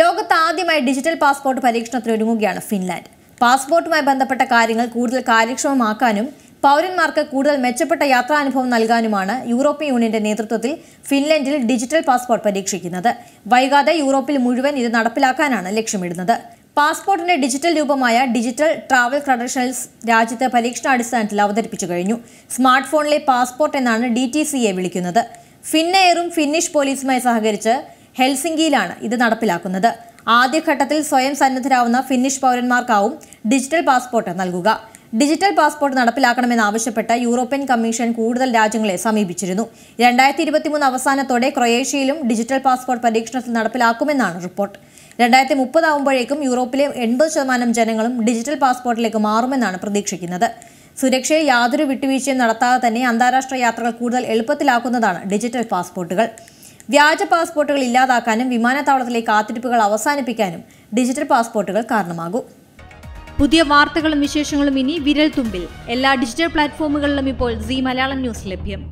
ലോകത്ത് ആദ്യമായി digital passport പരീക്ഷണത്തിന് ഒരുങ്ങുകയാണ് ഫിൻലാൻഡ് പാസ്പോർട്ടുമായി ബന്ധപ്പെട്ട കാര്യങ്ങൾ കൂടുതൽ കാര്യക്ഷമമാക്കാനും പൗരന്മാർക്ക് കൂടുതൽ മെച്ചപ്പെട്ട യാത്രാനുഭവം നൽകാനുമാണ് യൂറോപ്യൻ യൂണിയന്റെ നേതൃത്വത്തിൽ ഫിൻലൻഡിൽ ഡിജിറ്റൽ പാസ്പോർട്ട് പരീക്ഷിക്കുന്നത് വൈകാതെ യൂറോപ്പിൽ മുഴുവൻ ഇത് നടപ്പിലാക്കാനാണ് ലക്ഷ്യമിടുന്നത് പാസ്പോർട്ടിന്റെ ഡിജിറ്റൽ രൂപമായ ഡിജിറ്റൽ ട്രാവൽ ക്രഡൻഷ്യൽസ് രാജ്യത്ത് പരീക്ഷണാടിസ്ഥാനത്തിൽ അവതരിപ്പിച്ചു കഴിഞ്ഞു സ്മാർട്ട് ഫോണിലെ പാസ്പോർട്ട് എന്നാണ് ഡി വിളിക്കുന്നത് ഫിന്നെയറും ഫിന്നിഷ് പോലീസുമായി സഹകരിച്ച് ഹെൽസിംഗിയിലാണ് ഇത് നടപ്പിലാക്കുന്നത് ആദ്യഘട്ടത്തിൽ സ്വയം സന്നദ്ധരാവുന്ന ഫിന്നിഷ് പൗരന്മാർക്കാവും ഡിജിറ്റൽ പാസ്പോർട്ട് നൽകുക ഡിജിറ്റൽ പാസ്പോർട്ട് നടപ്പിലാക്കണമെന്നാവശ്യപ്പെട്ട് യൂറോപ്യൻ കമ്മീഷൻ കൂടുതൽ രാജ്യങ്ങളെ സമീപിച്ചിരുന്നു രണ്ടായിരത്തി ഇരുപത്തിമൂന്ന് അവസാനത്തോടെ ക്രൊയേഷ്യയിലും ഡിജിറ്റൽ പാസ്പോർട്ട് പരീക്ഷണത്തിൽ നടപ്പിലാക്കുമെന്നാണ് റിപ്പോർട്ട് രണ്ടായിരത്തി മുപ്പതാവുമ്പോഴേക്കും യൂറോപ്പിലെ എൺപത് ശതമാനം ജനങ്ങളും ഡിജിറ്റൽ പാസ്പോർട്ടിലേക്ക് മാറുമെന്നാണ് പ്രതീക്ഷിക്കുന്നത് സുരക്ഷയിൽ യാതൊരു വിട്ടുവീഴ്ചയും നടത്താതെ തന്നെ അന്താരാഷ്ട്ര യാത്രകൾ കൂടുതൽ എളുപ്പത്തിലാക്കുന്നതാണ് ഡിജിറ്റൽ പാസ്പോർട്ടുകൾ വ്യാജ പാസ്പോർട്ടുകൾ ഇല്ലാതാക്കാനും വിമാനത്താവളത്തിലെ കാത്തിരിപ്പുകൾ അവസാനിപ്പിക്കാനും ഡിജിറ്റൽ പാസ്പോർട്ടുകൾ കാരണമാകും പുതിയ വാർത്തകളും വിശേഷങ്ങളും ഇനി വിരൽ തുമ്പിൽ എല്ലാ ഡിജിറ്റൽ പ്ലാറ്റ്ഫോമുകളിലും ഇപ്പോൾ സി മലയാളം ന്യൂസ് ലഭ്യം